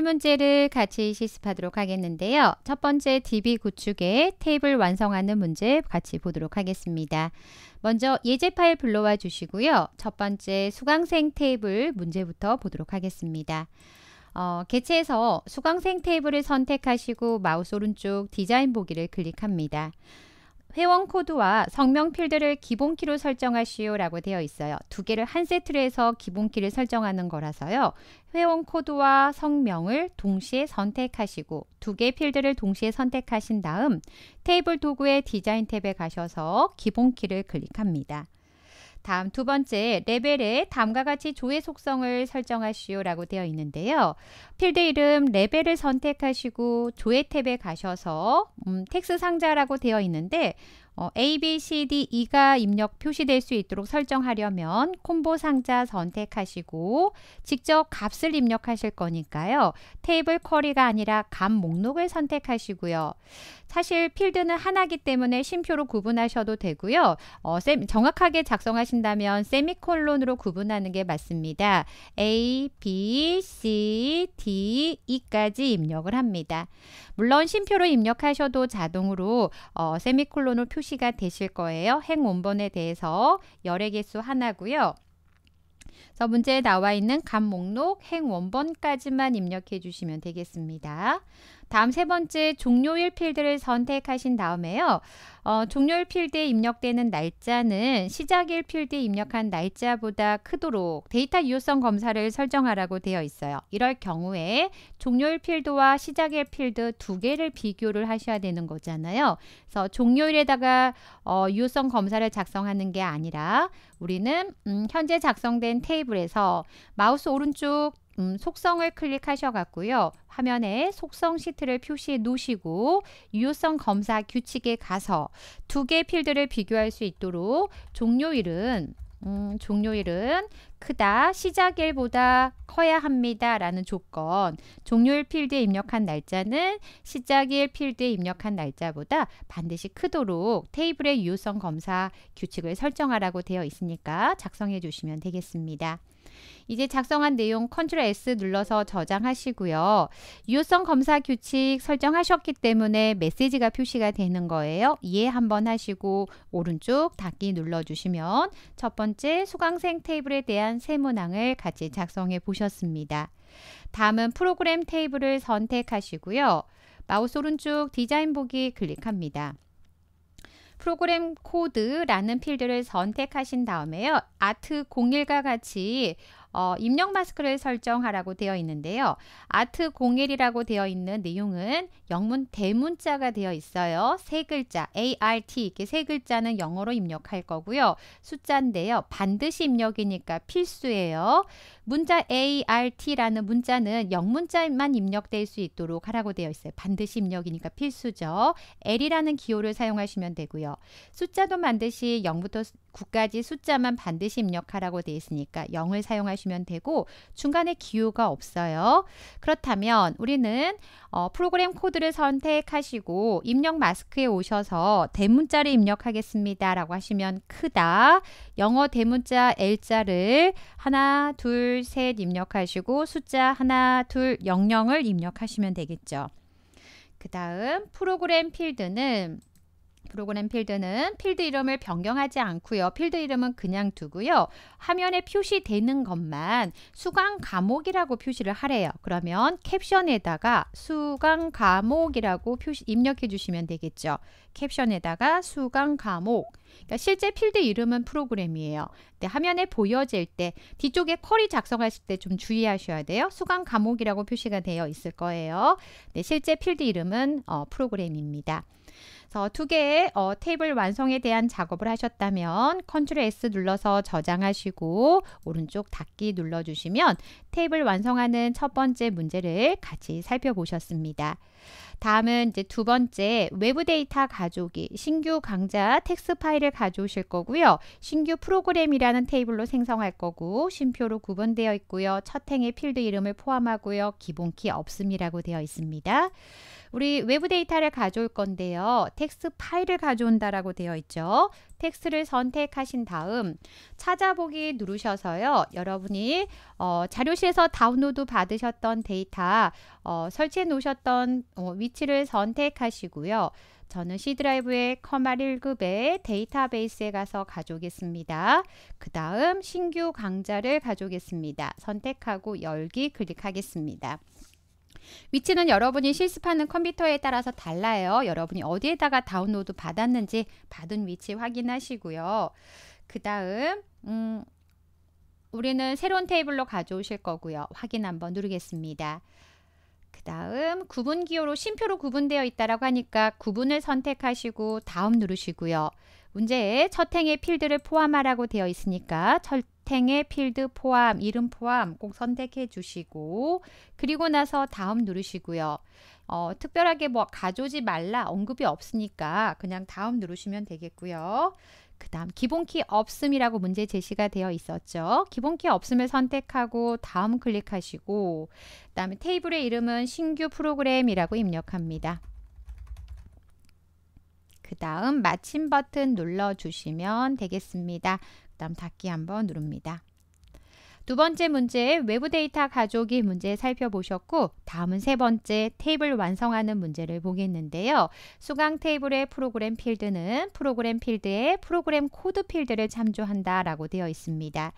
문제를 같이 실습하도록 하겠는데요. 첫 번째 DB 구축의 테이블 완성하는 문제 같이 보도록 하겠습니다. 먼저 예제 파일 불러와 주시고요. 첫 번째 수강생 테이블 문제부터 보도록 하겠습니다. 어, 개체에서 수강생 테이블을 선택하시고 마우스 오른쪽 디자인 보기를 클릭합니다. 회원 코드와 성명 필드를 기본키로 설정하시오라고 되어 있어요. 두 개를 한 세트로 해서 기본키를 설정하는 거라서요. 회원 코드와 성명을 동시에 선택하시고 두 개 필드를 동시에 선택하신 다음 테이블 도구의 디자인 탭에 가셔서 기본키를 클릭합니다. 다음 두 번째 레벨에 다음과 같이 조회 속성을 설정하시오 라고 되어 있는데요. 필드 이름 레벨을 선택하시고 조회 탭에 가셔서 음, 텍스 상자라고 되어 있는데 어, A, B, C, D, E가 입력 표시될 수 있도록 설정하려면 콤보 상자 선택하시고 직접 값을 입력하실 거니까요. 테이블 쿼리가 아니라 값 목록을 선택하시고요. 사실 필드는 하나기 때문에 심표로 구분하셔도 되고요. 어, 세, 정확하게 작성하신다면 세미콜론으로 구분하는 게 맞습니다. A, B, C, D, E까지 입력을 합니다. 물론 심표로 입력하셔도 자동으로 어, 세미콜론을 표시 표시가 되실 거예요. 행 원본에 대해서 열의 개수 하나고요. 그래서 문제에 나와 있는 값 목록 행 원본까지만 입력해 주시면 되겠습니다. 다음 세 번째 종료일 필드를 선택하신 다음에요. 어, 종료일 필드에 입력되는 날짜는 시작일 필드에 입력한 날짜보다 크도록 데이터 유효성 검사를 설정하라고 되어 있어요. 이럴 경우에 종료일 필드와 시작일 필드 두 개를 비교를 하셔야 되는 거잖아요. 그래서 종료일에다가 어, 유효성 검사를 작성하는 게 아니라 우리는 음, 현재 작성된 테이블에서 마우스 오른쪽 음, 속성을 클릭하셔갖고요. 화면에 속성 시트를 표시해 놓으시고 유효성 검사 규칙에 가서 두 개 필드를 비교할 수 있도록 종료일은 음, 종료일은 크다 시작일보다 커야 합니다 라는 조건 종료일 필드에 입력한 날짜는 시작일 필드에 입력한 날짜보다 반드시 크도록 테이블의 유효성 검사 규칙을 설정하라고 되어 있으니까 작성해 주시면 되겠습니다. 이제 작성한 내용 Ctrl S 눌러서 저장하시고요. 유효성 검사 규칙 설정하셨기 때문에 메시지가 표시가 되는 거예요. 이해 한번 하시고 오른쪽 닫기 눌러주시면 첫 번째 수강생 테이블에 대한 세문항을 같이 작성해 보셨습니다. 다음은 프로그램 테이블을 선택하시고요. 마우스 오른쪽 디자인 보기 클릭합니다. 프로그램 코드라는 필드를 선택하신 다음에요. 아트 01과 같이 어, 입력 마스크를 설정하라고 되어 있는데요. 아트 01이라고 되어 있는 내용은 영문 대문자가 되어 있어요. 세 글자 ART 이렇게 세 글자는 영어로 입력할 거고요. 숫자인데요. 반드시 입력이니까 필수예요. 문자 ART라는 문자는 영문자만 입력될 수 있도록 하라고 되어 있어요. 반드시 입력이니까 필수죠. L이라는 기호를 사용하시면 되고요. 숫자도 반드시 0부터 9까지 숫자만 반드시 입력하라고 되어 있으니까 0을 사용하시면 되고 중간에 기호가 없어요. 그렇다면 우리는 어, 프로그램 코드를 선택하시고 입력 마스크에 오셔서 대문자를 입력하겠습니다. 라고 하시면 크다. 영어 대문자 L자를 하나, 둘, 둘, 셋 입력하시고 숫자 하나, 둘, 영영을 입력하시면 되겠죠. 그 다음 프로그램 필드는 프로그램 필드는 필드 이름을 변경하지 않고요. 필드 이름은 그냥 두고요. 화면에 표시되는 것만 수강 과목이라고 표시를 하래요. 그러면 캡션에다가 수강 과목이라고 표시 입력해 주시면 되겠죠. 캡션에다가 수강 과목 그러니까 실제 필드 이름은 프로그램이에요. 근데 화면에 보여질 때 뒤쪽에 쿼리 작성하실 때 좀 주의하셔야 돼요. 수강 과목이라고 표시가 되어 있을 거예요. 네, 실제 필드 이름은 어, 프로그램입니다. 그래서 두 개의 어, 테이블 완성에 대한 작업을 하셨다면 컨트롤 S 눌러서 저장하시고 오른쪽 닫기 눌러주시면 테이블 완성하는 첫 번째 문제를 같이 살펴보셨습니다. 다음은 이제 두 번째 외부 데이터 가져오기 신규 강좌 텍스 파일을 가져오실 거고요. 신규 프로그램이라는 테이블로 생성할 거고 쉼표로 구분되어 있고요. 첫 행의 필드 이름을 포함하고요. 기본키 없음이라고 되어 있습니다. 우리 외부 데이터를 가져올 건데요. 텍스트 파일을 가져온다라고 되어 있죠. 텍스트를 선택하신 다음 찾아보기 누르셔서요. 여러분이 어, 자료실에서 다운로드 받으셨던 데이터 어, 설치해 놓으셨던 어, 위치를 선택하시고요. 저는 C드라이브의 커마 1급의 데이터베이스에 가서 가져오겠습니다. 그 다음 신규 강좌를 가져오겠습니다. 선택하고 열기 클릭하겠습니다. 위치는 여러분이 실습하는 컴퓨터에 따라서 달라요. 여러분이 어디에다가 다운로드 받았는지 받은 위치 확인하시고요. 그 다음 음, 우리는 새로운 테이블로 가져오실 거고요. 확인 한번 누르겠습니다. 그 다음 구분 기호로 심표로 구분되어 있다라고 하니까 구분을 선택하시고 다음 누르시고요. 문제에첫 행의 필드를 포함하라고 되어 있으니까 첫, 탱의 필드 포함, 이름 포함 꼭 선택해 주시고 그리고 나서 다음 누르시고요. 어, 특별하게 뭐 가져오지 말라 언급이 없으니까 그냥 다음 누르시면 되겠고요. 그 다음 기본키 없음이라고 문제 제시가 되어 있었죠. 기본키 없음을 선택하고 다음 클릭하시고 그 다음에 테이블의 이름은 신규 프로그램이라고 입력합니다. 그 다음 마침 버튼 눌러주시면 되겠습니다. 잡담 닫기 한번 누릅니다. 두 번째 문제 외부 데이터 가족이 문제 살펴보셨고 다음은 세 번째 테이블 완성하는 문제를 보겠는데요. 수강 테이블의 프로그램 필드는 프로그램 필드에 프로그램 코드 필드를 참조한다 라고 되어 있습니다.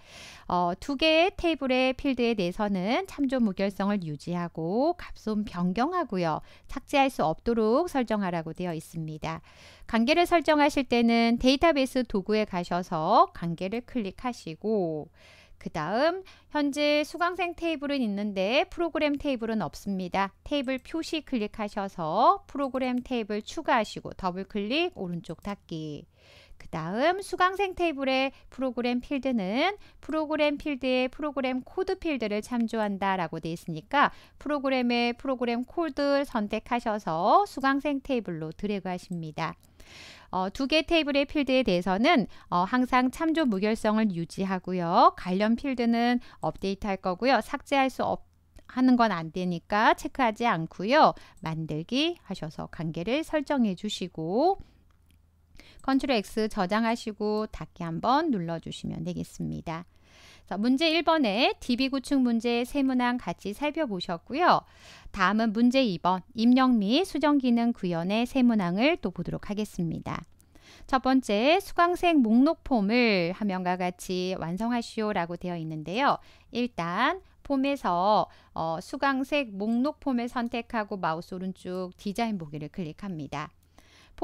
어, 두 개의 테이블의 필드에 대해서는 참조 무결성을 유지하고 값은 변경하고요. 삭제할 수 없도록 설정하라고 되어 있습니다. 관계를 설정하실 때는 데이터베이스 도구에 가셔서 관계를 클릭하시고 그 다음 현재 수강생 테이블은 있는데 프로그램 테이블은 없습니다. 테이블 표시 클릭하셔서 프로그램 테이블 추가하시고 더블클릭 오른쪽 닫기 그 다음 수강생 테이블의 프로그램 필드는 프로그램 필드의 프로그램 코드 필드를 참조한다 라고 되어 있으니까 프로그램의 프로그램 코드 선택하셔서 수강생 테이블로 드래그 하십니다. 어, 두개 테이블의 필드에 대해서는 어, 항상 참조 무결성을 유지하고요. 관련 필드는 업데이트할 거고요. 삭제할 수 없, 하는 건 안 되니까 체크하지 않고요. 만들기 하셔서 관계를 설정해 주시고 Ctrl X 저장하시고 닫기 한번 눌러주시면 되겠습니다. 자, 문제 1번에 DB 구축 문제 세문항 같이 살펴보셨고요. 다음은 문제 2번 입력 및 수정기능 구현의 세문항을 또 보도록 하겠습니다. 첫 번째 수강생 목록 폼을 화면과 같이 완성하시오 라고 되어 있는데요. 일단 폼에서 어, 수강생 목록 폼을 선택하고 마우스 오른쪽 디자인 보기를 클릭합니다.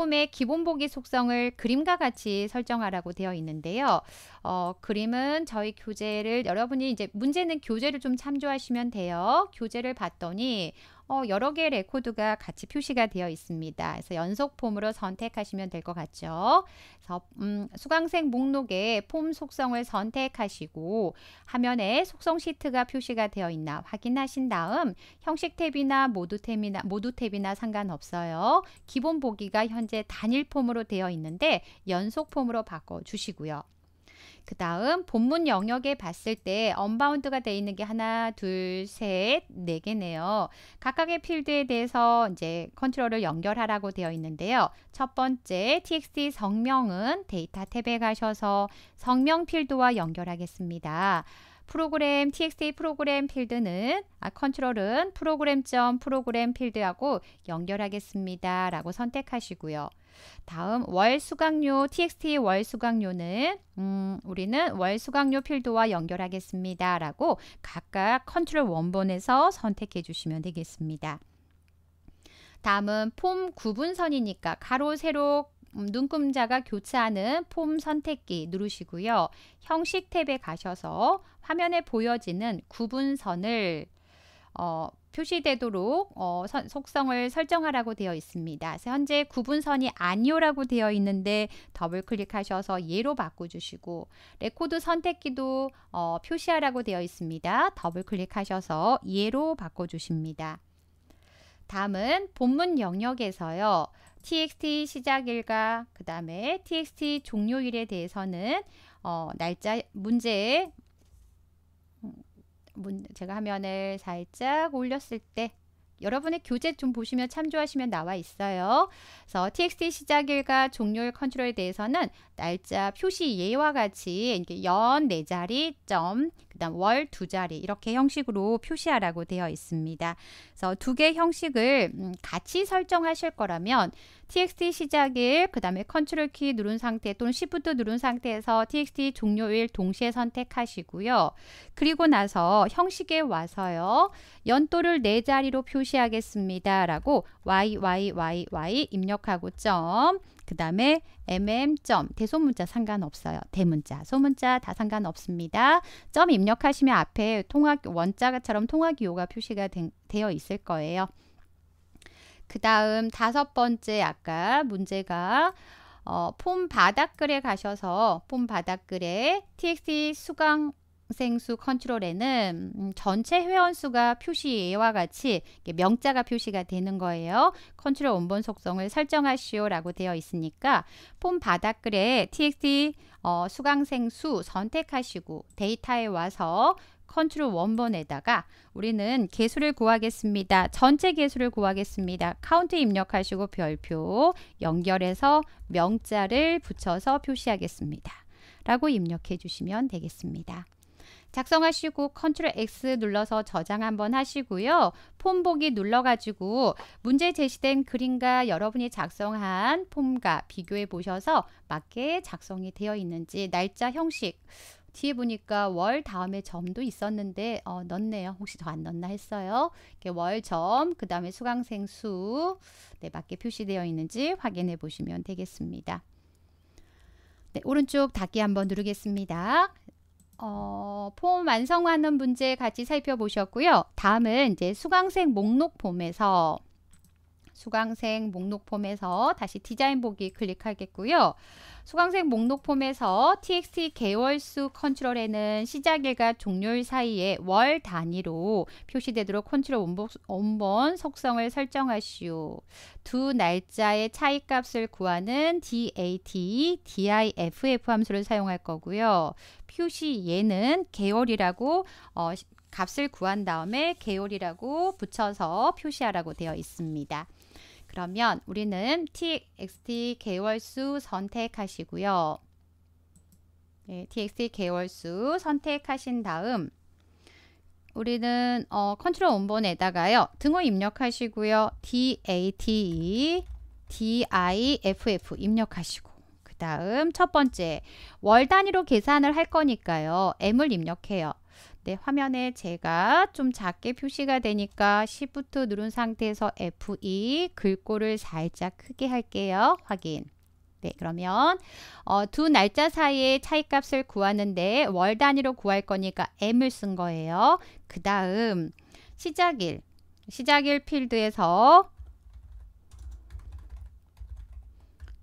제품의 기본 보기 속성을 그림과 같이 설정하라고 되어 있는데요. 어, 그림은 저희 교재를 여러분이 이제 문제는 교재를 좀 참조하시면 돼요. 교재를 봤더니 어, 여러 개의 레코드가 같이 표시가 되어 있습니다. 그래서 연속 폼으로 선택하시면 될 것 같죠. 그래서 음, 수강생 목록에 폼 속성을 선택하시고 화면에 속성 시트가 표시가 되어 있나 확인하신 다음 형식 탭이나 모두 탭이나 모두 탭이나 상관없어요. 기본 보기가 현재 단일 폼으로 되어 있는데 연속 폼으로 바꿔 주시고요. 그 다음 본문 영역에 봤을 때 언바운드가 돼 있는 게 하나, 둘, 셋, 네 개네요. 각각의 필드에 대해서 이제 컨트롤을 연결하라고 되어 있는데요. 첫 번째 txt 성명은 데이터 탭에 가셔서 성명 필드와 연결하겠습니다. 프로그램 txt 프로그램 필드는 아 컨트롤은 프로그램 점 프로그램 필드하고 연결하겠습니다. 라고 선택하시고요. 다음 월 수강료 txt 월 수강료는 음, 우리는 월 수강료 필드와 연결하겠습니다. 라고 각각 컨트롤 원본에서 선택해 주시면 되겠습니다. 다음은 폼 구분선이니까 가로 세로 음, 눈금자가 교차하는 폼 선택기 누르시고요. 형식 탭에 가셔서 화면에 보여지는 구분선을 어, 표시되도록 어, 선, 속성을 설정하라고 되어 있습니다. 현재 구분선이 아니오라고 되어 있는데 더블 클릭하셔서 예로 바꿔주시고 레코드 선택기도 어, 표시하라고 되어 있습니다. 더블 클릭하셔서 예로 바꿔주십니다. 다음은 본문 영역에서요. txt 시작일과 그 다음에 txt 종료일에 대해서는 어, 날짜 문제 음, 문, 제가 화면을 살짝 올렸을 때 여러분의 교재 좀 보시면 참조하시면 나와 있어요. 그래서 txt 시작일과 종료일 컨트롤에 대해서는 날짜 표시 예와 같이 이렇게 연 4자리 점 그다월두 자리 이렇게 형식으로 표시하라고 되어 있습니다. 그래서 두 개 형식을 음, 같이 설정하실 거라면 txt 시작일 그다음에 컨트롤 키 누른 상태 또는 시프트 누른 상태에서 txt 종료일 동시에 선택하시고요. 그리고 나서 형식에 와서요. 연도를 네 자리로 표시하겠습니다라고 y y y y 입력하고 점그 다음에 mm. 점 대소문자 상관없어요. 대문자, 소문자 다 상관없습니다. 점 입력하시면 앞에 통학 원자처럼 통학이호가 표시가 된, 되어 있을 거예요. 그 다음 다섯 번째 아까 문제가 어, 폼 바닥글에 가셔서 폼 바닥글에 txt 수강 생수 컨트롤에는 음, 전체 회원수가 표시와 같이 명자가 표시가 되는 거예요. 컨트롤 원본 속성을 설정하시오라고 되어 있으니까 폼 바닥글에 txt 어, 수강생수 선택하시고 데이터에 와서 컨트롤 원본에다가 우리는 개수를 구하겠습니다. 전체 개수를 구하겠습니다. 카운트 입력하시고 별표 연결해서 명자를 붙여서 표시하겠습니다. 라고 입력해 주시면 되겠습니다. 작성하시고 컨트롤 X 눌러서 저장 한번 하시고요. 폼 보기 눌러가지고 문제 제시된 그림과 여러분이 작성한 폼과 비교해 보셔서 맞게 작성이 되어 있는지 날짜 형식 뒤에 보니까 월 다음에 점도 있었는데 어, 넣네요. 혹시 더 안 넣나 했어요. 월, 점, 그 다음에 수강생 수 네, 맞게 표시되어 있는지 확인해 보시면 되겠습니다. 네, 오른쪽 닫기 한번 누르겠습니다. 어, 폼 완성하는 문제 같이 살펴보셨고요. 다음은 이제 수강생 목록 폼에서 수강생 목록 폼에서 다시 디자인 보기 클릭하겠고요. 수강생 목록 폼에서 txt 개월수 컨트롤에는 시작일과 종료일 사이에 월 단위로 표시되도록 컨트롤 원본 속성을 설정하시오. 두 날짜의 차이값을 구하는 DAT, DIFF 함수를 사용할 거고요. 표시 예는 개월이라고 어, 값을 구한 다음에 개월이라고 붙여서 표시하라고 되어 있습니다. 그러면 우리는 txt 개월수 선택하시고요. 네, txt 개월수 선택하신 다음 우리는 어, 컨트롤 원본에다가요. 등호 입력하시고요. date diff 입력하시고 그 다음 첫 번째 월 단위로 계산을 할 거니까요. m을 입력해요. 네, 화면에 제가 좀 작게 표시가 되니까 Shift 누른 상태에서 F2 e 글꼴을 살짝 크게 할게요. 확인. 네, 그러면 어, 두 날짜 사이의 차이값을 구하는데 월 단위로 구할 거니까 M을 쓴 거예요. 그 다음 시작일, 시작일 필드에서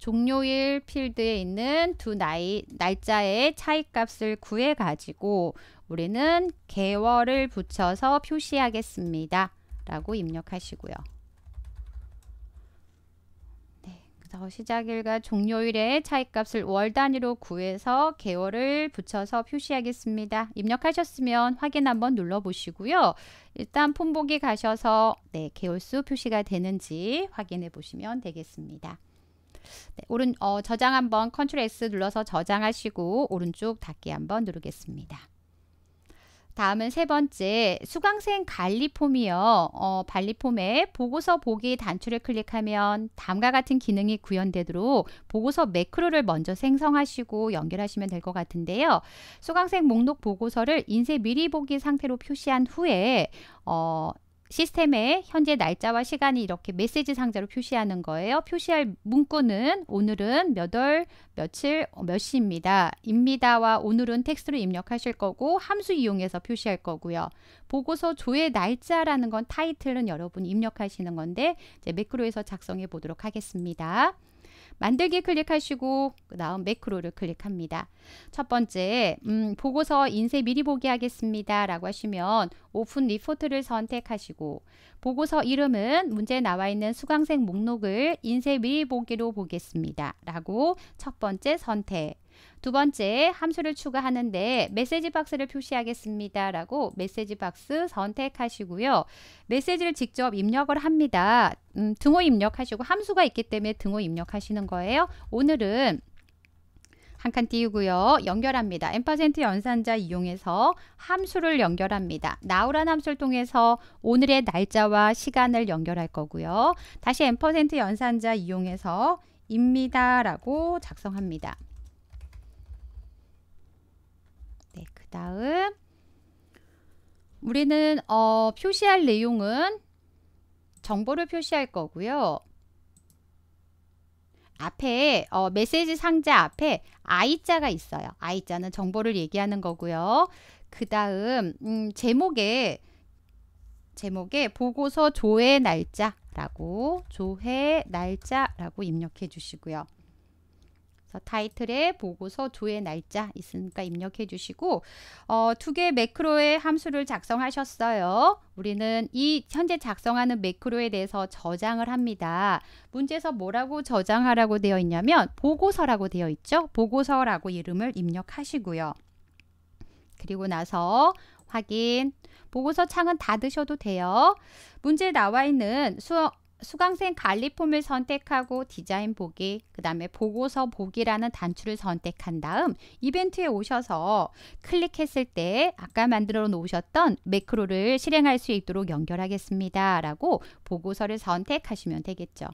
종료일 필드에 있는 두 나이, 날짜의 차이값을 구해 가지고 우리는 개월을 붙여서 표시하겠습니다. 라고 입력하시고요. 네, 그래서 시작일과 종료일의 차이값을 월 단위로 구해서 개월을 붙여서 표시하겠습니다. 입력하셨으면 확인 한번 눌러보시고요. 일단 폰보기 가셔서 네, 개월수 표시가 되는지 확인해 보시면 되겠습니다. 네, 오른 어, 저장 한번 컨트롤 S 눌러서 저장하시고 오른쪽 닫기 한번 누르겠습니다. 다음은 세 번째 수강생 관리 폼이요. 어, 관리 폼에 보고서 보기 단추를 클릭하면 다음과 같은 기능이 구현되도록 보고서 매크로를 먼저 생성하시고 연결하시면 될 것 같은데요. 수강생 목록 보고서를 인쇄 미리 보기 상태로 표시한 후에 어, 시스템에 현재 날짜와 시간이 이렇게 메시지 상자로 표시하는 거예요. 표시할 문구는 오늘은 몇 월, 며칠, 어, 몇 시입니다. 입니다와 오늘은 텍스트로 입력하실 거고 함수 이용해서 표시할 거고요. 보고서 조회 날짜라는 건 타이틀은 여러분 입력하시는 건데 이제 매크로에서 작성해 보도록 하겠습니다. 만들기 클릭하시고 그 다음 매크로를 클릭합니다. 첫 번째 음, 보고서 인쇄 미리 보기 하겠습니다. 라고 하시면 오픈 리포트를 선택하시고 보고서 이름은 문제 나와 있는 수강생 목록을 인쇄 미리 보기로 보겠습니다. 라고 첫 번째 선택 두 번째, 함수를 추가하는데 메시지 박스를 표시하겠습니다. 라고 메시지 박스 선택하시고요. 메시지를 직접 입력을 합니다. 음, 등호 입력하시고 함수가 있기 때문에 등호 입력하시는 거예요. 오늘은 한 칸 띄우고요. 연결합니다. 엠퍼센트 연산자 이용해서 함수를 연결합니다. 나우란 함수를 통해서 오늘의 날짜와 시간을 연결할 거고요. 다시 엠퍼센트 연산자 이용해서 입니다라고 작성합니다. 그 다음 우리는 어, 표시할 내용은 정보를 표시할 거고요. 앞에 어, 메시지 상자 앞에 I자가 있어요. I자는 정보를 얘기하는 거고요. 그 다음 음, 제목에 제목에 보고서 조회 날짜라고 조회 날짜라고 입력해 주시고요. 타이틀에 보고서 조회 날짜 있으니까 입력해 주시고 어, 두개 매크로의 함수를 작성하셨어요. 우리는 이 현재 작성하는 매크로에 대해서 저장을 합니다. 문제에서 뭐라고 저장하라고 되어 있냐면 보고서라고 되어 있죠. 보고서라고 이름을 입력하시고요. 그리고 나서 확인 보고서 창은 닫으셔도 돼요. 문제 에 나와 있는 수업 수강생 관리폼을 선택하고 디자인 보기, 그 다음에 보고서 보기라는 단추를 선택한 다음 이벤트에 오셔서 클릭했을 때 아까 만들어 놓으셨던 매크로를 실행할 수 있도록 연결하겠습니다. 라고 보고서를 선택하시면 되겠죠.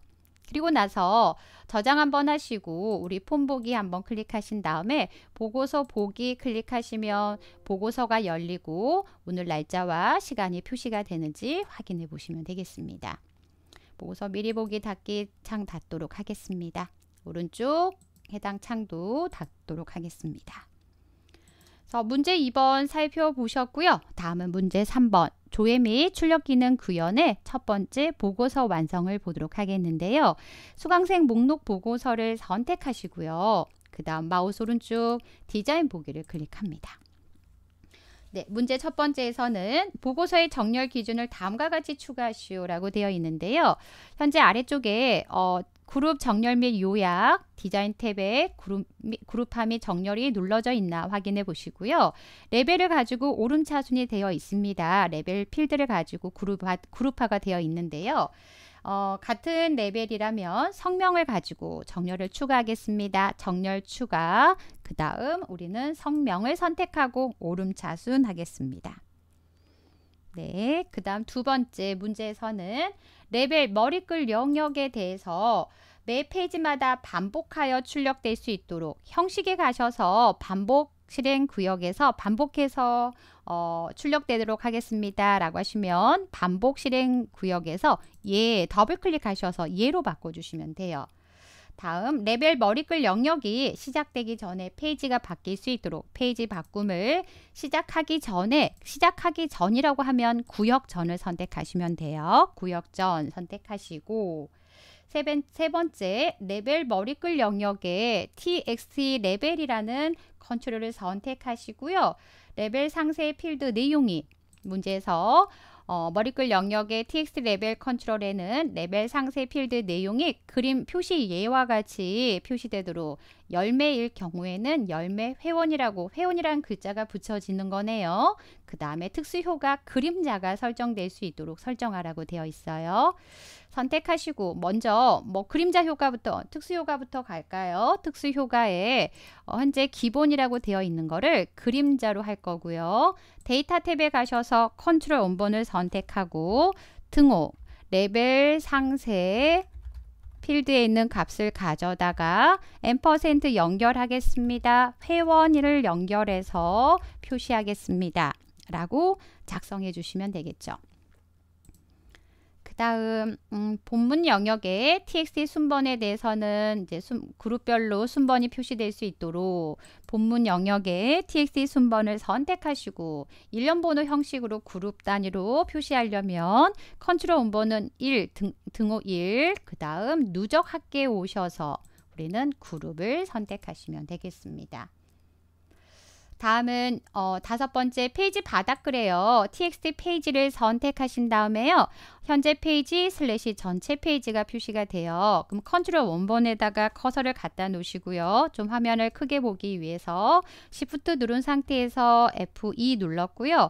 그리고 나서 저장 한번 하시고 우리 폼 보기 한번 클릭하신 다음에 보고서 보기 클릭하시면 보고서가 열리고 오늘 날짜와 시간이 표시가 되는지 확인해 보시면 되겠습니다. 보고서 미리 보기 닫기 창 닫도록 하겠습니다. 오른쪽 해당 창도 닫도록 하겠습니다. 그래서 문제 2번 살펴보셨고요. 다음은 문제 3번 조회 및 출력 기능 구현의 첫 번째 보고서 완성을 보도록 하겠는데요. 수강생 목록 보고서를 선택하시고요. 그 다음 마우스 오른쪽 디자인 보기를 클릭합니다. 네, 문제 첫 번째에서는 보고서의 정렬 기준을 다음과 같이 추가하시오라고 되어 있는데요. 현재 아래쪽에 어, 그룹 정렬 및 요약 디자인 탭에 그룹, 그룹함이 정렬이 눌러져 있나 확인해 보시고요. 레벨을 가지고 오름 차순이 되어 있습니다. 레벨 필드를 가지고 그룹화, 그룹화가 되어 있는데요. 어, 같은 레벨이라면 성명을 가지고 정렬을 추가하겠습니다. 정렬 추가. 그 다음 우리는 성명을 선택하고 오름차순 하겠습니다. 네, 그 다음 두 번째 문제에서는 레벨 머리글 영역에 대해서 매 페이지마다 반복하여 출력될 수 있도록 형식에 가셔서 반복 실행 구역에서 반복해서 어, 출력되도록 하겠습니다. 라고 하시면 반복 실행 구역에서 예 더블 클릭하셔서 예로 바꿔주시면 돼요. 다음 레벨 머리글 영역이 시작되기 전에 페이지가 바뀔 수 있도록 페이지 바꿈을 시작하기 전에 시작하기 전이라고 하면 구역 전을 선택하시면 돼요. 구역 전 선택하시고 세, 번, 세 번째 레벨 머리글 영역에 txt 레벨이라는 컨트롤을 선택하시고요. 레벨 상세 필드 내용이 문제에서 어, 머리글 영역의 txt 레벨 컨트롤에는 레벨 상세 필드 내용이 그림 표시 예와 같이 표시되도록 열매일 경우에는 열매 회원이라고 회원이란 글자가 붙여지는 거네요. 그 다음에 특수효과 그림자가 설정될 수 있도록 설정하라고 되어 있어요. 선택하시고 먼저 뭐 그림자 효과부터 특수 효과부터 갈까요? 특수 효과에 어, 현재 기본이라고 되어 있는 거를 그림자로 할 거고요. 데이터 탭에 가셔서 컨트롤 원본을 선택하고 등호 레벨 상세 필드에 있는 값을 가져다가 앰퍼센트 연결하겠습니다. 회원을 연결해서 표시하겠습니다. 라고 작성해 주시면 되겠죠. 다음 음, 본문 영역에 txt 순번에 대해서는 이제 순, 그룹별로 순번이 표시될 수 있도록 본문 영역에 txt 순번을 선택하시고 일련 번호 형식으로 그룹 단위로 표시하려면 컨트롤 원본은 1 등, 등호 1, 그 다음 누적 학계에 오셔서 우리는 그룹을 선택하시면 되겠습니다. 다음은 어, 다섯 번째 페이지 바닥글에요. txt 페이지를 선택하신 다음에요. 현재 페이지 슬래시 전체 페이지가 표시가 돼요. 그럼 컨트롤 원본에다가 커서를 갖다 놓으시고요. 좀 화면을 크게 보기 위해서 Shift 누른 상태에서 F2 e 눌렀고요.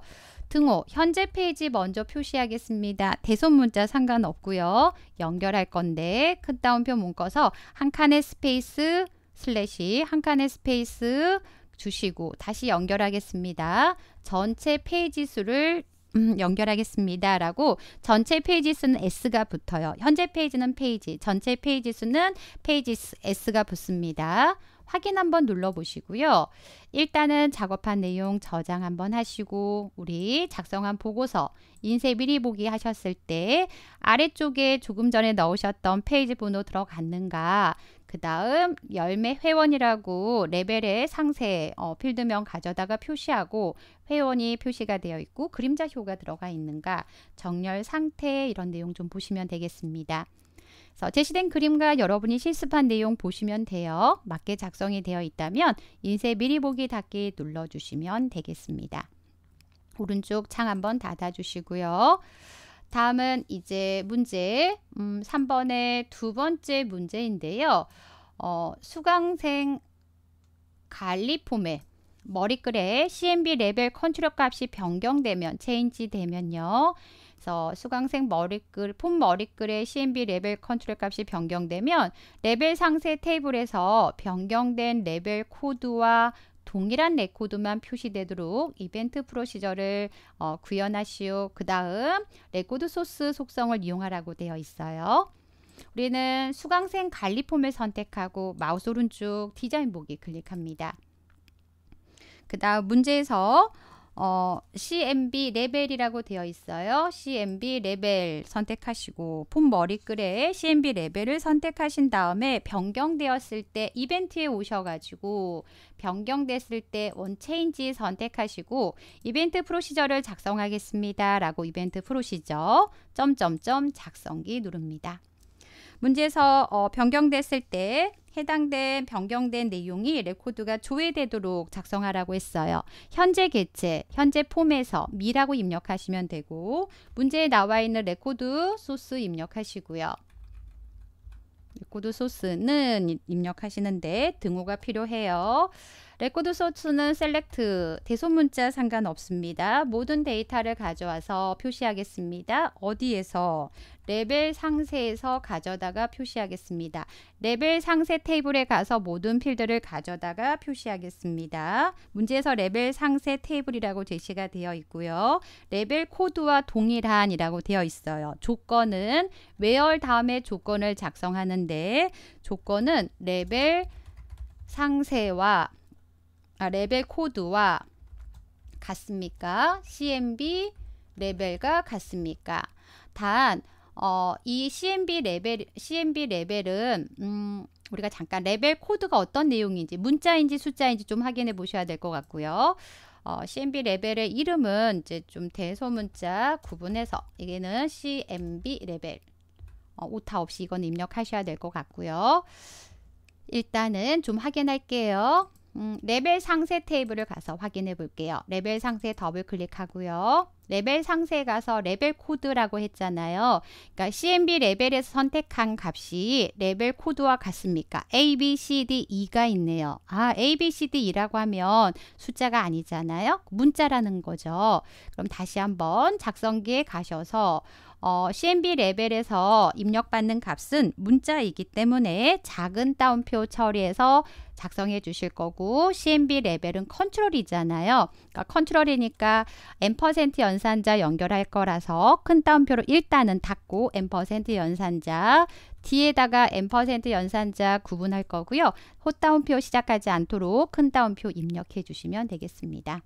등호 현재 페이지 먼저 표시하겠습니다. 대손 문자 상관없고요. 연결할 건데 큰 따옴표 문꺼서한 칸의 스페이스 슬래시 한 칸의 스페이스 주시고 다시 연결하겠습니다. 전체 페이지 수를 음, 연결하겠습니다. 라고 전체 페이지 수는 S가 붙어요. 현재 페이지는 페이지, 전체 페이지 수는 페이지 S가 붙습니다. 확인 한번 눌러보시고요. 일단은 작업한 내용 저장 한번 하시고 우리 작성한 보고서 인쇄 미리 보기 하셨을 때 아래쪽에 조금 전에 넣으셨던 페이지 번호 들어갔는가 그 다음 열매 회원이라고 레벨의 상세 어, 필드명 가져다가 표시하고 회원이 표시가 되어 있고 그림자 효가 들어가 있는가 정렬 상태 이런 내용 좀 보시면 되겠습니다. 그래서 제시된 그림과 여러분이 실습한 내용 보시면 돼요. 맞게 작성이 되어 있다면 인쇄 미리 보기 닫기 눌러주시면 되겠습니다. 오른쪽 창 한번 닫아주시고요. 다음은 이제 문제 음, 3번의 두 번째 문제인데요. 어, 수강생 갈리폼의 머리글에 CMB 레벨 컨트롤 값이 변경되면 체인지 되면요. 그래서 수강생 머리글 폼 머리글의 CMB 레벨 컨트롤 값이 변경되면 레벨 상세 테이블에서 변경된 레벨 코드와 동일한 레코드만 표시되도록 이벤트 프로시저를 어, 구현하시오. 그 다음 레코드 소스 속성을 이용하라고 되어 있어요. 우리는 수강생 관리 폼을 선택하고 마우스 오른쪽 디자인 보기 클릭합니다. 그 다음 문제에서 어, CMB 레벨이라고 되어 있어요. CMB 레벨 선택하시고 폰 머리글에 CMB 레벨을 선택하신 다음에 변경되었을 때 이벤트에 오셔가지고 변경됐을 때 원체인지 선택하시고 이벤트 프로시저를 작성하겠습니다. 라고 이벤트 프로시저 점점점 작성기 누릅니다. 문제에서 어, 변경됐을 때 해당된 변경된 내용이 레코드가 조회되도록 작성하라고 했어요. 현재 개체, 현재 폼에서 미라고 입력하시면 되고 문제에 나와 있는 레코드 소스 입력하시고요. 레코드 소스는 입력하시는데 등호가 필요해요. 레코드 소스는 셀렉트 대소문자 상관없습니다. 모든 데이터를 가져와서 표시하겠습니다. 어디에서 레벨 상세에서 가져다가 표시하겠습니다. 레벨 상세 테이블에 가서 모든 필드를 가져다가 표시하겠습니다. 문제에서 레벨 상세 테이블이라고 제시가 되어 있고요. 레벨 코드와 동일한이라고 되어 있어요. 조건은 웨얼 다음에 조건을 작성하는데 조건은 레벨 상세와 아, 레벨 코드와 같습니까? CMB 레벨과 같습니까? 단, 어, 이 CMB 레벨, CMB 레벨은, 음, 우리가 잠깐 레벨 코드가 어떤 내용인지, 문자인지 숫자인지 좀 확인해 보셔야 될 것 같고요. 어, CMB 레벨의 이름은 이제 좀 대소문자 구분해서, 이게는 CMB 레벨. 어, 오타 없이 이건 입력하셔야 될 것 같고요. 일단은 좀 확인할게요. 음, 레벨 상세 테이블을 가서 확인해 볼게요. 레벨 상세 더블 클릭하고요. 레벨 상세 가서 레벨 코드라고 했잖아요. 그러니까 CMB 레벨에서 선택한 값이 레벨 코드와 같습니까? A, B, C, D, E가 있네요. 아, A, B, C, D, E라고 하면 숫자가 아니잖아요. 문자라는 거죠. 그럼 다시 한번 작성기에 가셔서 어, CMB 레벨에서 입력받는 값은 문자이기 때문에 작은 따옴표 처리해서 작성해 주실 거고 CMB 레벨은 컨트롤이잖아요. 그러니까 컨트롤이니까 M% 연산자 연결할 거라서 큰 따옴표로 일단은 닫고 M% 연산자 뒤에다가 M% 연산자 구분할 거고요. 호따옴표 시작하지 않도록 큰 따옴표 입력해 주시면 되겠습니다.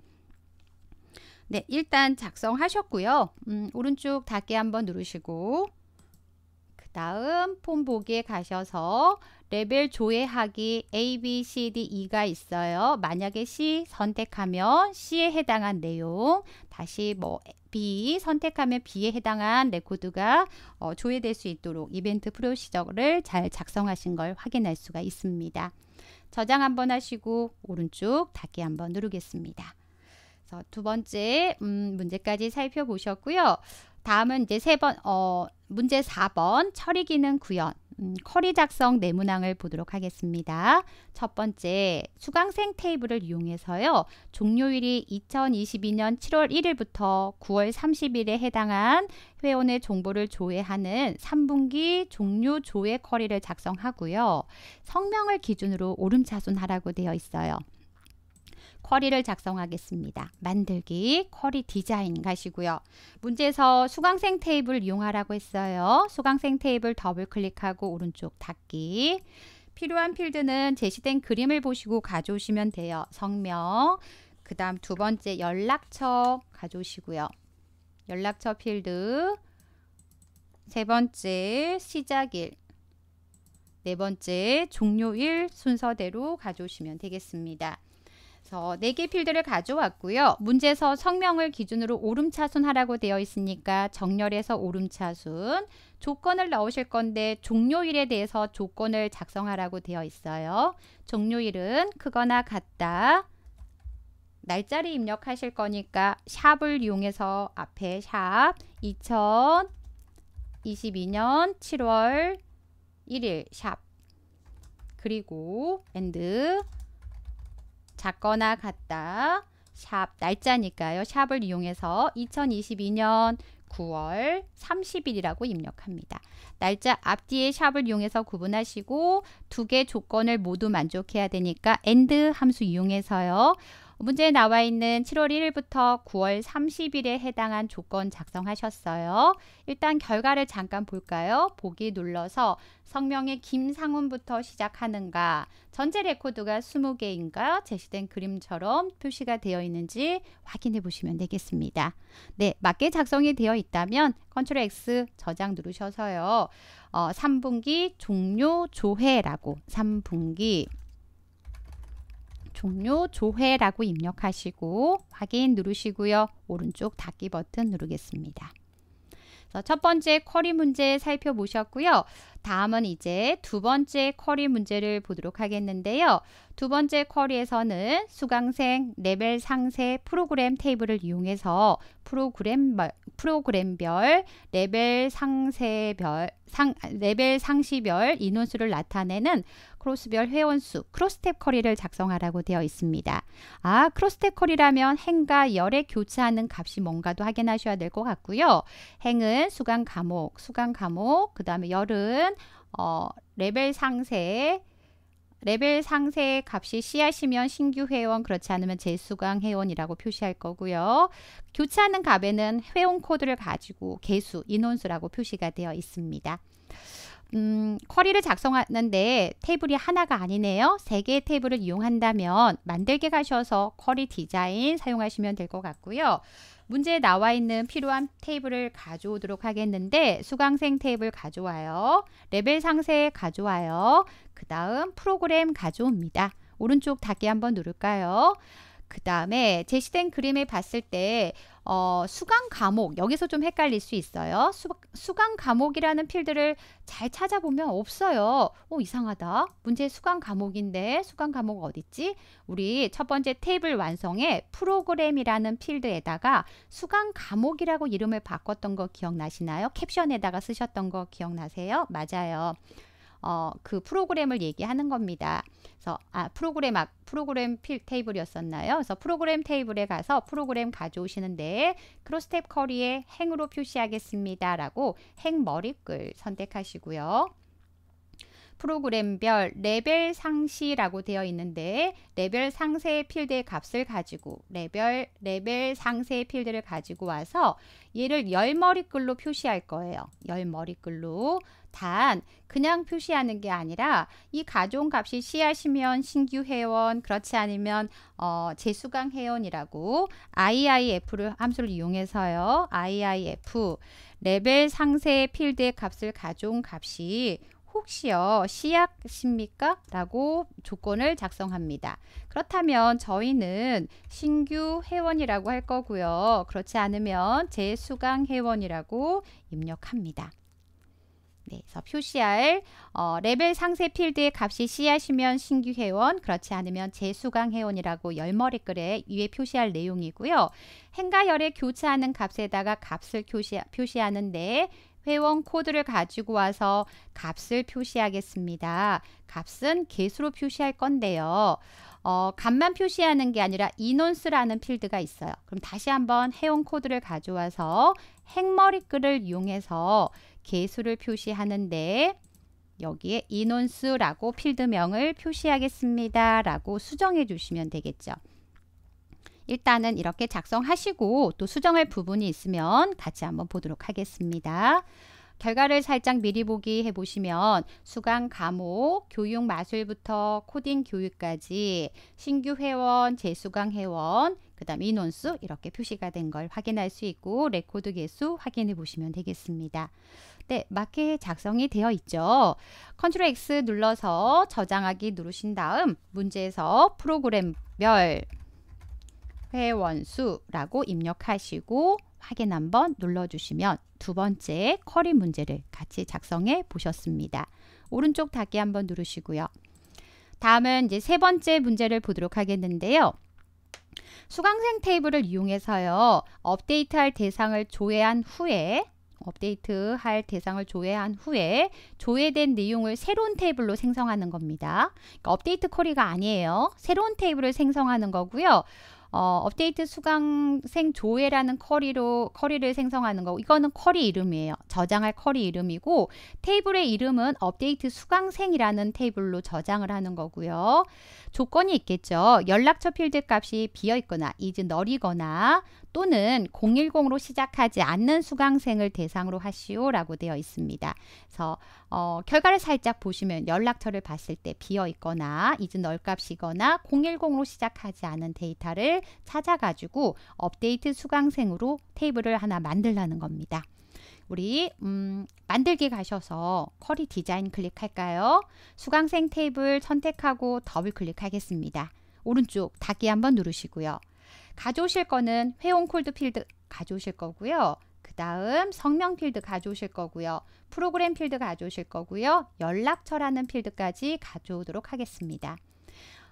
네, 일단 작성하셨고요. 음, 오른쪽 닫기 한번 누르시고 그 다음 폼 보기에 가셔서 레벨 조회하기 A, B, C, D, E가 있어요. 만약에 C 선택하면 C에 해당한 내용, 다시 뭐 B 선택하면 B에 해당한 레코드가 어, 조회될 수 있도록 이벤트 프로시저를 잘 작성하신 걸 확인할 수가 있습니다. 저장 한번 하시고 오른쪽 닫기 한번 누르겠습니다. 그래서 두 번째 음, 문제까지 살펴보셨고요. 다음은 이제 세 번, 어, 문제 4번 처리 기능 구현. 음, 커리 작성 내문항을 보도록 하겠습니다. 첫 번째, 수강생 테이블을 이용해서요. 종료일이 2022년 7월 1일부터 9월 30일에 해당한 회원의 정보를 조회하는 3분기 종료 조회 커리를 작성하고요. 성명을 기준으로 오름차순하라고 되어 있어요. 쿼리를 작성하겠습니다. 만들기, 쿼리 디자인 가시고요. 문제에서 수강생 테이블 이용하라고 했어요. 수강생 테이블 더블 클릭하고 오른쪽 닫기. 필요한 필드는 제시된 그림을 보시고 가져오시면 돼요. 성명, 그 다음 두 번째 연락처 가져오시고요. 연락처 필드, 세 번째 시작일, 네 번째 종료일 순서대로 가져오시면 되겠습니다. 그래서 4개 필드를 가져왔고요. 문제에서 성명을 기준으로 오름차순 하라고 되어 있으니까 정렬에서 오름차순 조건을 넣으실 건데 종료일에 대해서 조건을 작성하라고 되어 있어요. 종료일은 크거나 같다. 날짜를 입력하실 거니까 샵을 이용해서 앞에 샵 2022년 7월 1일 샵 그리고 엔드 같거나 같다. 샵 날짜니까요. 샵을 이용해서 2022년 9월 30일이라고 입력합니다. 날짜 앞뒤에 샵을 이용해서 구분하시고 두 개 조건을 모두 만족해야 되니까 and 함수 이용해서요. 문제에 나와 있는 7월 1일부터 9월 30일에 해당한 조건 작성하셨어요. 일단 결과를 잠깐 볼까요? 보기 눌러서 성명의 김상훈부터 시작하는가, 전체 레코드가 20개인가 제시된 그림처럼 표시가 되어 있는지 확인해 보시면 되겠습니다. 네, 맞게 작성이 되어 있다면 컨트롤 X 저장 누르셔서요. 어, 3분기 종료 조회라고 3분기 종료 조회라고 입력하시고 확인 누르시고요. 오른쪽 닫기 버튼 누르겠습니다. 첫 번째 쿼리 문제 살펴보셨고요. 다음은 이제 두 번째 쿼리 문제를 보도록 하겠는데요. 두 번째 쿼리에서는 수강생 레벨 상세 프로그램 테이블을 이용해서 프로그램 프로그램별 레벨 상세별 상 레벨 상시별 인원수를 나타내는 크로스별 회원수, 크로스탭 커리를 작성하라고 되어 있습니다. 아, 크로스탭 커리라면 행과 열의 교차하는 값이 뭔가도 확인하셔야 될 것 같고요. 행은 수강 과목, 수강 과목, 그 다음에 열은 어, 레벨 상세, 레벨 상세 값이 씨앗이면 신규 회원, 그렇지 않으면 재수강 회원이라고 표시할 거고요. 교차하는 값에는 회원 코드를 가지고 개수, 인원수라고 표시가 되어 있습니다. 음, 쿼리를 작성하는데 테이블이 하나가 아니네요. 세 개의 테이블을 이용한다면 만들게 가셔서 쿼리 디자인 사용하시면 될 것 같고요. 문제에 나와 있는 필요한 테이블을 가져오도록 하겠는데 수강생 테이블 가져와요. 레벨 상세 가져와요. 그 다음 프로그램 가져옵니다. 오른쪽 닫기 한번 누를까요? 그 다음에 제시된 그림을 봤을 때 어, 수강 과목 여기서 좀 헷갈릴 수 있어요. 수, 수강 과목이라는 필드를 잘 찾아보면 없어요. 오 어, 이상하다. 문제 수강 과목인데 수강 과목 어딨지? 우리 첫 번째 테이블 완성에 프로그램이라는 필드에다가 수강 과목이라고 이름을 바꿨던 거 기억나시나요? 캡션에다가 쓰셨던 거 기억나세요? 맞아요. 어, 그 프로그램을 얘기하는 겁니다. 그래서 아 프로그램 아, 프로그램 필 테이블이었었나요? 그래서 프로그램 테이블에 가서 프로그램 가져오시는데 크로스탭 커리에 행으로 표시하겠습니다라고 행 머리글 선택하시고요. 프로그램별 레벨 상시라고 되어 있는데 레벨 상세 필드의 값을 가지고 레벨 레벨 상세 필드를 가지고 와서 얘를 열머리글로 표시할 거예요. 열머리글로 단 그냥 표시하는 게 아니라 이 가종 값이 씨하시면 신규 회원 그렇지 않으면 어, 재수강 회원이라고 IIF를 함수를 이용해서요. IIF 레벨 상세 필드의 값을 가종 값이 혹시요 시약십니까? 라고 조건을 작성합니다. 그렇다면 저희는 신규 회원이라고 할 거고요. 그렇지 않으면 재수강 회원이라고 입력합니다. 네, 그래서 표시할 어, 레벨 상세 필드의 값이 씨앗이면 신규 회원, 그렇지 않으면 재수강 회원이라고 열머리글에 위에 표시할 내용이고요. 행과 열에 교차하는 값에다가 값을 표시, 표시하는데 회원 코드를 가지고 와서 값을 표시하겠습니다. 값은 개수로 표시할 건데요. 어, 값만 표시하는 게 아니라 인원수라는 필드가 있어요. 그럼 다시 한번 회원 코드를 가져와서 행머리글을 이용해서 개수를 표시하는데 여기에 인원수라고 필드명을 표시하겠습니다. 라고 수정해 주시면 되겠죠. 일단은 이렇게 작성하시고 또 수정할 부분이 있으면 같이 한번 보도록 하겠습니다. 결과를 살짝 미리 보기 해보시면 수강 과목, 교육 마술부터 코딩 교육까지 신규 회원, 재수강 회원, 그 다음 인원수 이렇게 표시가 된 걸 확인할 수 있고 레코드 개수 확인해 보시면 되겠습니다. 네, 맞게 작성이 되어 있죠. 컨트롤 X 눌러서 저장하기 누르신 다음 문제에서 프로그램별 회원수라고 입력하시고 확인 한번 눌러주시면 두 번째 커리 문제를 같이 작성해 보셨습니다. 오른쪽 닫기 한번 누르시고요. 다음은 이제 세 번째 문제를 보도록 하겠는데요. 수강생 테이블을 이용해서요. 업데이트할 대상을 조회한 후에 업데이트할 대상을 조회한 후에 조회된 내용을 새로운 테이블로 생성하는 겁니다. 그러니까 업데이트 커리가 아니에요. 새로운 테이블을 생성하는 거고요. 어, 업데이트 수강생 조회라는 커리로 커리를 생성하는 거고 이거는 커리 이름이에요. 저장할 커리 이름이고 테이블의 이름은 업데이트 수강생이라는 테이블로 저장을 하는 거고요. 조건이 있겠죠. 연락처 필드 값이 비어 있거나 이제 널이거나 또는 010로 으 시작하지 않는 수강생을 대상으로 하시오라고 되어 있습니다. 그래서 어, 결과를 살짝 보시면 연락처를 봤을 때 비어 있거나 잊은 얼값이거나 010으로 시작하지 않은 데이터를 찾아가지고 업데이트 수강생으로 테이블을 하나 만들라는 겁니다. 우리 음, 만들기 가셔서 커리 디자인 클릭할까요? 수강생 테이블 선택하고 더블 클릭하겠습니다. 오른쪽 닫기 한번 누르시고요. 가져오실 거는 회원 콜드 필드 가져오실 거고요. 그 다음 성명 필드 가져오실 거고요. 프로그램 필드 가져오실 거고요. 연락처라는 필드까지 가져오도록 하겠습니다.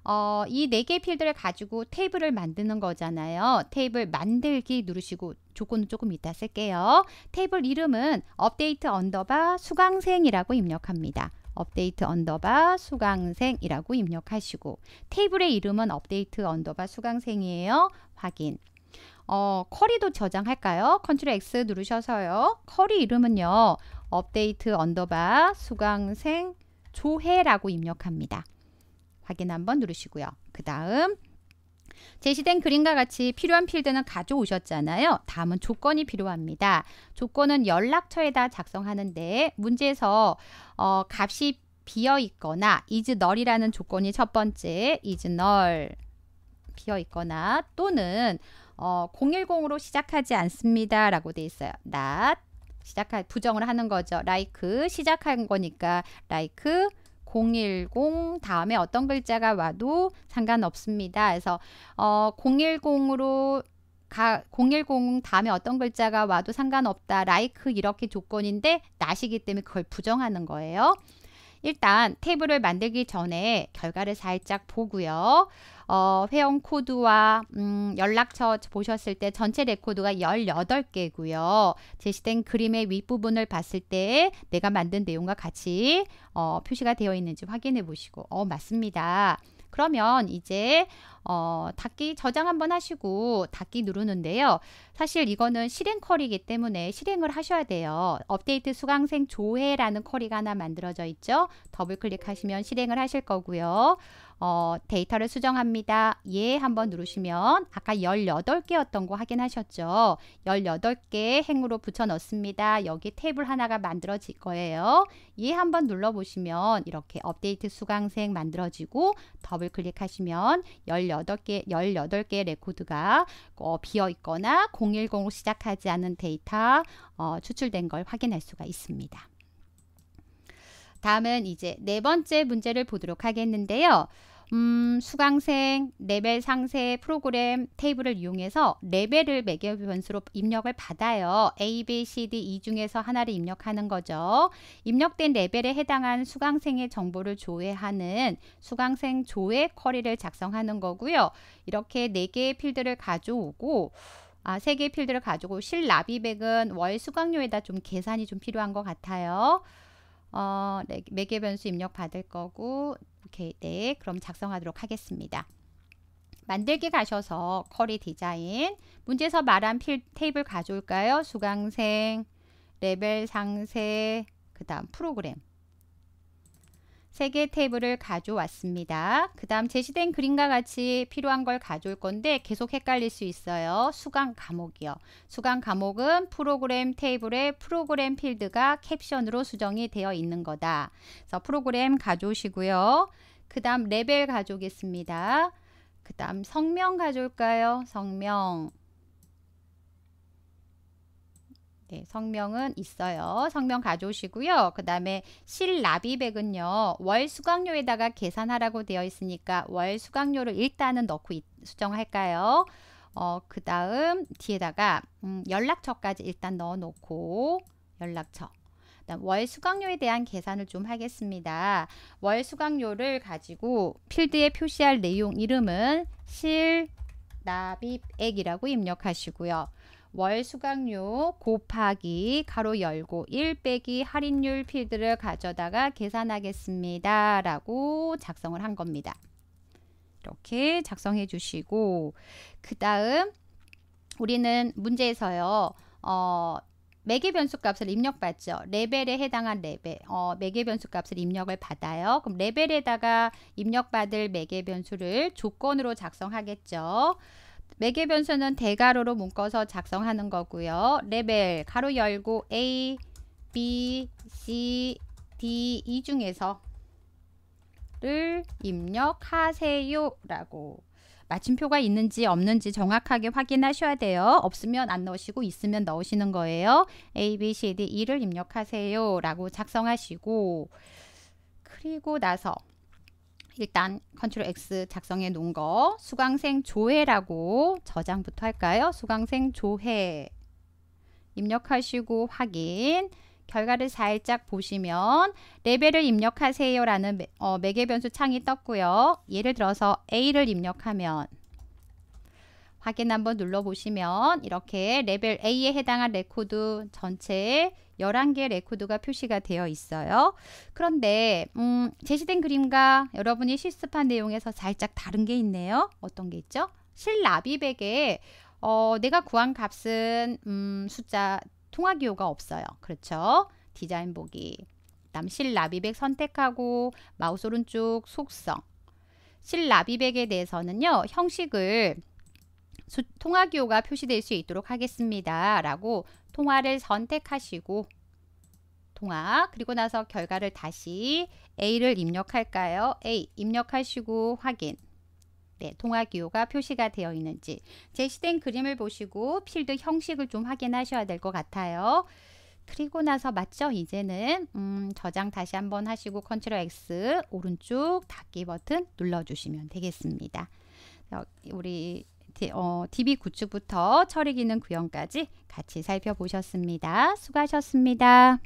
어, 이 네개 필드를 가지고 테이블을 만드는 거잖아요. 테이블 만들기 누르시고 조건은 조금 이따 쓸게요. 테이블 이름은 업데이트 언더바 수강생이라고 입력합니다. 업데이트 언더바 수강생이라고 입력하시고 테이블의 이름은 업데이트 언더바 수강생이에요. 확인. 어, 쿼리도 저장할까요? 컨트롤 X 누르셔서요. 쿼리 이름은요. 업데이트 언더바 수강생 조회라고 입력합니다. 확인 한번 누르시고요. 그 다음 제시된 그림과 같이 필요한 필드는 가져오셨잖아요. 다음은 조건이 필요합니다. 조건은 연락처에다 작성하는데 문제에서 어, 값이 비어 있거나 is null이라는 조건이 첫 번째 is null 비어 있거나 또는 어, 010으로 시작하지 않습니다. 라고 돼 있어요. not 시작할 부정을 하는 거죠. like 시작한 거니까 like 010 다음에 어떤 글자가 와도 상관없습니다. 그래서 어 010으로 가, 010 다음에 어떤 글자가 와도 상관없다. like 이렇게 조건인데 나시기 때문에 그걸 부정하는 거예요. 일단 테이블을 만들기 전에 결과를 살짝 보고요. 어, 회원 코드와 음, 연락처 보셨을 때 전체 레코드가 18개고요. 제시된 그림의 윗부분을 봤을 때 내가 만든 내용과 같이 어, 표시가 되어 있는지 확인해 보시고 어 맞습니다. 그러면 이제 어, 닫기 저장 한번 하시고 닫기 누르는데요. 사실 이거는 실행 커리이기 때문에 실행을 하셔야 돼요. 업데이트 수강생 조회라는 커리가 하나 만들어져 있죠. 더블 클릭하시면 실행을 하실 거고요. 어, 데이터를 수정합니다. 예 한번 누르시면 아까 18개였던 거 확인하셨죠? 18개 행으로 붙여 넣습니다. 여기 테이블 하나가 만들어질 거예요. 예 한번 눌러보시면 이렇게 업데이트 수강생 만들어지고 더블 클릭하시면 18개, 18개의 레코드가 어, 비어 있거나 010으로 시작하지 않은 데이터 어, 추출된 걸 확인할 수가 있습니다. 다음은 이제 네 번째 문제를 보도록 하겠는데요. 음, 수강생 레벨 상세 프로그램 테이블을 이용해서 레벨을 매개 변수로 입력을 받아요. A, B, C, D 이 e 중에서 하나를 입력하는 거죠. 입력된 레벨에 해당한 수강생의 정보를 조회하는 수강생 조회 쿼리를 작성하는 거고요. 이렇게 네개의 필드를 가져오고 아, 세 개의 필드를 가지고 실라비백은 월 수강료에다 좀 계산이 좀 필요한 것 같아요. 어, 네, 매개 변수 입력 받을 거고 오케이 네 그럼 작성하도록 하겠습니다. 만들기 가셔서 커리 디자인 문제에서 말한 필 테이블 가져올까요? 수강생 레벨 상세 그 다음 프로그램 세개 테이블을 가져왔습니다. 그 다음 제시된 그림과 같이 필요한 걸 가져올 건데 계속 헷갈릴 수 있어요. 수강 과목이요. 수강 과목은 프로그램 테이블에 프로그램 필드가 캡션으로 수정이 되어 있는 거다. 그래서 프로그램 가져오시고요. 그 다음 레벨 가져오겠습니다. 그 다음 성명 가져올까요? 성명. 네, 성명은 있어요. 성명 가져오시고요. 그 다음에 실라비백은요. 월 수강료에다가 계산하라고 되어 있으니까 월 수강료를 일단은 넣고 수정할까요? 어, 그 다음 뒤에다가 음, 연락처까지 일단 넣어 놓고 연락처 월 수강료에 대한 계산을 좀 하겠습니다. 월 수강료를 가지고 필드에 표시할 내용 이름은 실납입액이라고 입력하시고요. 월 수강료 곱하기 가로 열고 1 빼기 할인율 필드를 가져다가 계산하겠습니다. 라고 작성을 한 겁니다. 이렇게 작성해 주시고 그 다음 우리는 문제에서요. 어, 매개 변수 값을 입력받죠. 레벨에 해당한 레벨, 어, 매개 변수 값을 입력을 받아요. 그럼 레벨에다가 입력받을 매개 변수를 조건으로 작성하겠죠. 매개 변수는 대괄호로 묶어서 작성하는 거고요. 레벨 가로 열고 A, B, C, D 이 e 중에서 를 입력하세요 라고 마침표가 있는지 없는지 정확하게 확인하셔야 돼요. 없으면 안 넣으시고 있으면 넣으시는 거예요. A, B, C, D, E를 입력하세요 라고 작성하시고 그리고 나서 일단 컨트롤 X 작성해 놓은 거 수강생 조회라고 저장부터 할까요? 수강생 조회 입력하시고 확인 결과를 살짝 보시면 레벨을 입력하세요 라는 매, 어, 개 변수 창이 떴고요. 예를 들어서 A를 입력하면 확인 한번 눌러보시면 이렇게 레벨 A에 해당한 레코드 전체에 11개 레코드가 표시가 되어 있어요. 그런데 음, 제시된 그림과 여러분이 실습한 내용에서 살짝 다른 게 있네요. 어떤 게 있죠? 실라비백에 어, 내가 구한 값은 음, 숫자 통화기호가 없어요. 그렇죠? 디자인 보기. 그 다음 실라비백 선택하고 마우스 오른쪽 속성. 실라비백에 대해서는요. 형식을 수, 통화기호가 표시될 수 있도록 하겠습니다. 라고 통화를 선택하시고 통화 그리고 나서 결과를 다시 A를 입력할까요? A 입력하시고 확인 네, 통화기호가 표시가 되어 있는지 제시된 그림을 보시고 필드 형식을 좀 확인하셔야 될 것 같아요. 그리고 나서 맞죠? 이제는 음, 저장 다시 한번 하시고 컨트롤 X 오른쪽 닫기 버튼 눌러주시면 되겠습니다. 어, 우리 어, DB 구축부터 처리 기능 구현까지 같이 살펴보셨습니다. 수고하셨습니다.